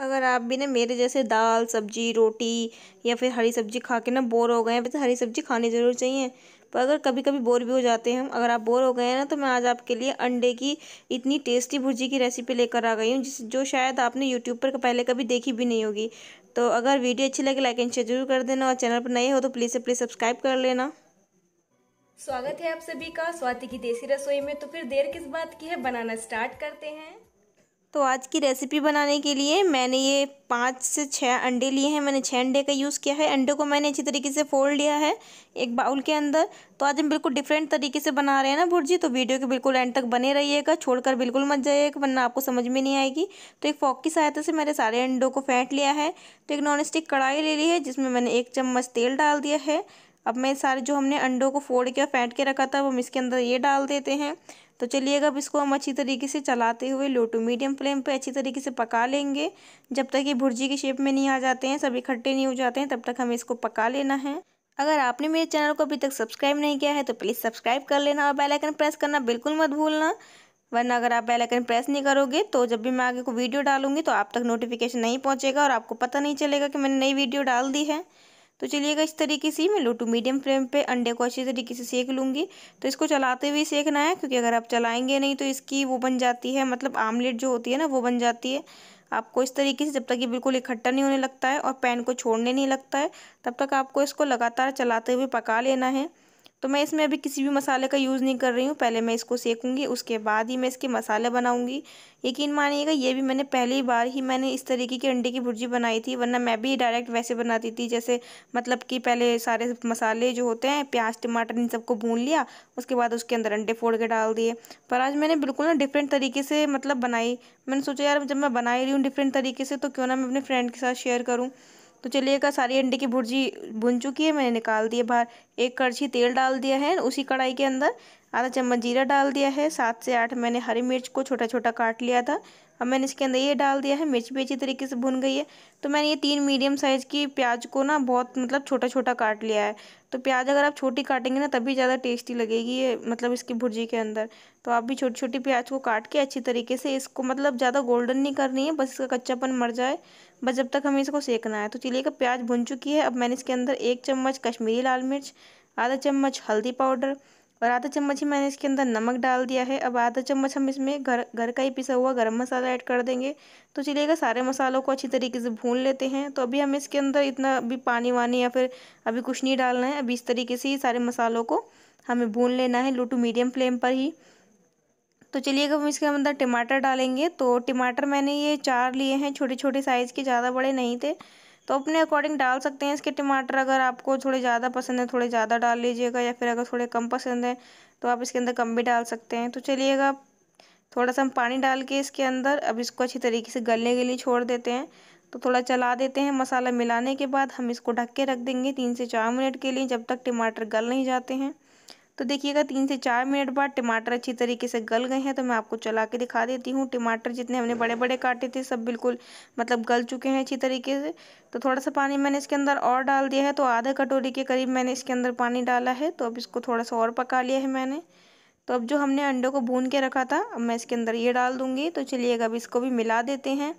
अगर आप भी ना मेरे जैसे दाल सब्जी रोटी या फिर हरी सब्जी खा के ना बोर हो गए हैं वैसे हरी सब्जी खानी ज़रूर चाहिए पर अगर कभी कभी बोर भी हो जाते हैं अगर आप बोर हो गए हैं ना तो मैं आज आपके लिए अंडे की इतनी टेस्टी भुर्जी की रेसिपी लेकर आ गई हूँ जिस जो शायद आपने यूट्यूब पर पहले कभी देखी भी नहीं होगी तो अगर वीडियो अच्छी लगे लाइक एंड शेयर जरूर कर देना और चैनल पर नए हो तो प्लीज़ से प्लीज़ सब्सक्राइब कर लेना स्वागत है आप सभी का स्वाति की देसी रसोई में तो फिर देर किस बात की है बनाना स्टार्ट करते हैं तो आज की रेसिपी बनाने के लिए मैंने ये पाँच से छः अंडे लिए हैं मैंने छः अंडे का यूज़ किया है अंडे को मैंने अच्छी तरीके से फोल्ड लिया है एक बाउल के अंदर तो आज हम बिल्कुल डिफरेंट तरीके से बना रहे हैं ना भुर्जी तो वीडियो के बिल्कुल एंड तक बने रहिएगा छोड़कर बिल्कुल मत जाइएगा वरना आपको समझ में नहीं आएगी तो एक फॉक की सहायता से मैंने सारे अंडों को फेंट लिया है तो एक नॉन स्टिक कढ़ाई ले ली है जिसमें मैंने एक चम्मच तेल डाल दिया है अब मैं सारे जो हमने अंडों को फोड़ के और फेंट के रखा था वो हम इसके अंदर ये डाल देते हैं तो चलिएगा अब इसको हम अच्छी तरीके से चलाते हुए लो टू मीडियम फ्लेम पे अच्छी तरीके से पका लेंगे जब तक ये भुर्जी की शेप में नहीं आ जाते हैं सब इकट्ठे नहीं हो जाते हैं तब तक हमें इसको पका लेना है अगर आपने मेरे चैनल को अभी तक सब्सक्राइब नहीं किया है तो प्लीज़ सब्सक्राइब कर लेना और बेलाइकन प्रेस करना बिल्कुल मत भूलना वरना अगर आप बेलाइकन प्रेस नहीं करोगे तो जब भी मैं आगे को वीडियो डालूंगी तो आप तक नोटिफिकेशन नहीं पहुँचेगा और आपको पता नहीं चलेगा कि मैंने नई वीडियो डाल दी है तो चलिएगा इस तरीके से मैं लो टू मीडियम फ्लेम पे अंडे को अच्छी तरीके से सेक लूँगी तो इसको चलाते हुए सेकना है क्योंकि अगर आप चलाएंगे नहीं तो इसकी वो बन जाती है मतलब आमलेट जो होती है ना वो बन जाती है आपको इस तरीके से जब तक ये बिल्कुल इकट्ठा नहीं होने लगता है और पैन को छोड़ने नहीं लगता है तब तक आपको इसको लगातार चलाते हुए पका लेना है तो मैं इसमें अभी किसी भी मसाले का यूज़ नहीं कर रही हूँ पहले मैं इसको सेकूँगी उसके बाद ही मैं इसके मसाले बनाऊँगी यकीन मानिएगा ये भी मैंने पहली बार ही मैंने इस तरीके की अंडे की भुर्जी बनाई थी वरना मैं भी डायरेक्ट वैसे बनाती थी जैसे मतलब कि पहले सारे मसाले जो होते हैं प्याज टमाटर इन सबको भून लिया उसके बाद उसके अंदर अंडे फोड़ के डाल दिए पर आज मैंने बिल्कुल ना डिफरेंट तरीके से मतलब बनाई मैंने सोचा यार जब मैं बना रही हूँ डिफरेंट तरीके से तो क्यों ना मैं अपने फ्रेंड के साथ शेयर करूँ तो चलिएगा सारी अंडे की भुर्जी भुन चुकी है मैंने निकाल दिया बाहर एक कड़छी तेल डाल दिया है उसी कढ़ाई के अंदर आधा चम्मच जीरा डाल दिया है सात से आठ मैंने हरी मिर्च को छोटा छोटा काट लिया था अब मैंने इसके अंदर ये डाल दिया है मिर्च भी अच्छी तरीके से भुन गई है तो मैंने ये तीन मीडियम साइज़ की प्याज को ना बहुत मतलब छोटा छोटा काट लिया है तो प्याज अगर आप छोटी काटेंगे ना तभी ज़्यादा टेस्टी लगेगी ये मतलब इसकी भुर्जी के अंदर तो आप भी छोटी छोटी प्याज को काट के अच्छी तरीके से इसको मतलब ज़्यादा गोल्डन नहीं करनी है बस इसका कच्चापन मर जाए बस जब तक हमें इसको सेकना है तो चलिए का प्याज भुन चुकी है अब मैंने इसके अंदर एक चम्मच कश्मीरी लाल मिर्च आधा चम्मच हल्दी पाउडर और आधा चम्मच ही मैंने इसके अंदर नमक डाल दिया है अब आधा चम्मच हम इसमें घर घर का ही पिसा हुआ गरम मसाला ऐड कर देंगे तो चलिएगा सारे मसालों को अच्छी तरीके से भून लेते हैं तो अभी हम इसके अंदर इतना अभी पानी वानी या फिर अभी कुछ नहीं डालना है अभी इस तरीके से ही सारे मसालों को हमें भून लेना है लो टू मीडियम फ्लेम पर ही तो चलिएगा हम इसके अंदर टमाटर डालेंगे तो टमाटर मैंने ये चार लिए हैं छोटे छोटे साइज़ के ज़्यादा बड़े नहीं थे तो अपने अकॉर्डिंग डाल सकते हैं इसके टमाटर अगर आपको थोड़े ज़्यादा पसंद है थोड़े ज़्यादा डाल लीजिएगा या फिर अगर थोड़े कम पसंद है तो आप इसके अंदर कम भी डाल सकते हैं तो चलिएगा थोड़ा सा हम पानी डाल के इसके अंदर अब इसको अच्छी तरीके से गलने के लिए छोड़ देते हैं तो थोड़ा चला देते हैं मसाला मिलाने के बाद हम इसको ढक के रख देंगे तीन से चार मिनट के लिए जब तक टमाटर गल नहीं जाते हैं तो देखिएगा तीन से चार मिनट बाद टमाटर अच्छी तरीके से गल गए हैं तो मैं आपको चला के दिखा देती हूँ टमाटर जितने हमने बड़े बड़े काटे थे सब बिल्कुल मतलब गल चुके हैं अच्छी तरीके से तो थोड़ा सा पानी मैंने इसके अंदर और डाल दिया है तो आधा कटोरी के करीब मैंने इसके अंदर पानी डाला है तो अब इसको थोड़ा सा और पका लिया है मैंने तो अब जो हमने अंडों को भून के रखा था अब मैं इसके अंदर ये डाल दूँगी तो चलिएगा अब इसको भी मिला देते हैं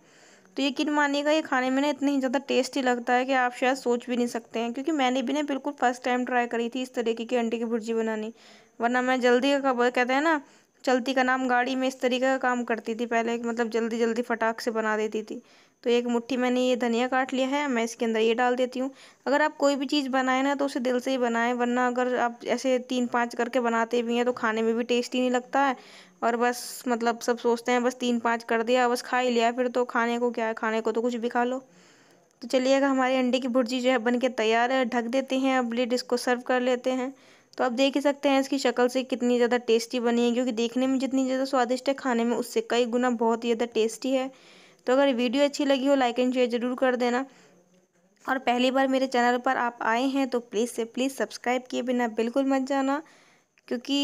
तो यकीन मानिएगा ये खाने में ना इतना ही ज़्यादा टेस्टी लगता है कि आप शायद सोच भी नहीं सकते हैं क्योंकि मैंने भी ना बिल्कुल फर्स्ट टाइम ट्राई करी थी इस तरीके की अंडे की भुर्जी बनानी वरना मैं जल्दी का कहते हैं ना चलती का नाम गाड़ी में इस तरीके का काम करती थी पहले मतलब जल्दी जल्दी फटाक से बना देती थी तो एक मुट्ठी मैंने ये धनिया काट लिया है मैं इसके अंदर ये डाल देती हूँ अगर आप कोई भी चीज़ बनाएं ना तो उसे दिल से ही बनाएं वरना अगर आप ऐसे तीन पाँच करके बनाते भी हैं तो खाने में भी टेस्टी नहीं लगता है और बस मतलब सब सोचते हैं बस तीन पाँच कर दिया बस खा ही लिया फिर तो खाने को क्या है खाने को तो कुछ भी खा लो तो चलिएगा हमारे अंडे की भुर्जी जो है बन के तैयार है ढक देते हैं अब लिड इसको सर्व कर लेते हैं तो आप देख ही सकते हैं इसकी शक्ल से कितनी ज़्यादा टेस्टी बनी है क्योंकि देखने में जितनी ज़्यादा स्वादिष्ट है खाने में उससे कई गुना बहुत ही ज़्यादा टेस्टी है तो अगर वीडियो अच्छी लगी हो लाइक एंड शेयर ज़रूर कर देना और पहली बार मेरे चैनल पर आप आए हैं तो प्लीज़ से प्लीज़ सब्सक्राइब किए बिना बिल्कुल मत जाना क्योंकि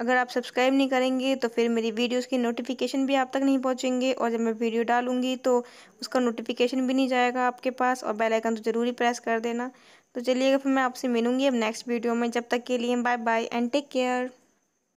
अगर आप सब्सक्राइब नहीं करेंगे तो फिर मेरी वीडियोस की नोटिफिकेशन भी आप तक नहीं पहुंचेंगे और जब मैं वीडियो डालूंगी तो उसका नोटिफिकेशन भी नहीं जाएगा आपके पास और बेल आइकन तो ज़रूरी प्रेस कर देना तो चलिएगा फिर मैं आपसे मिलूंगी अब नेक्स्ट वीडियो में जब तक के लिए bye bye and take care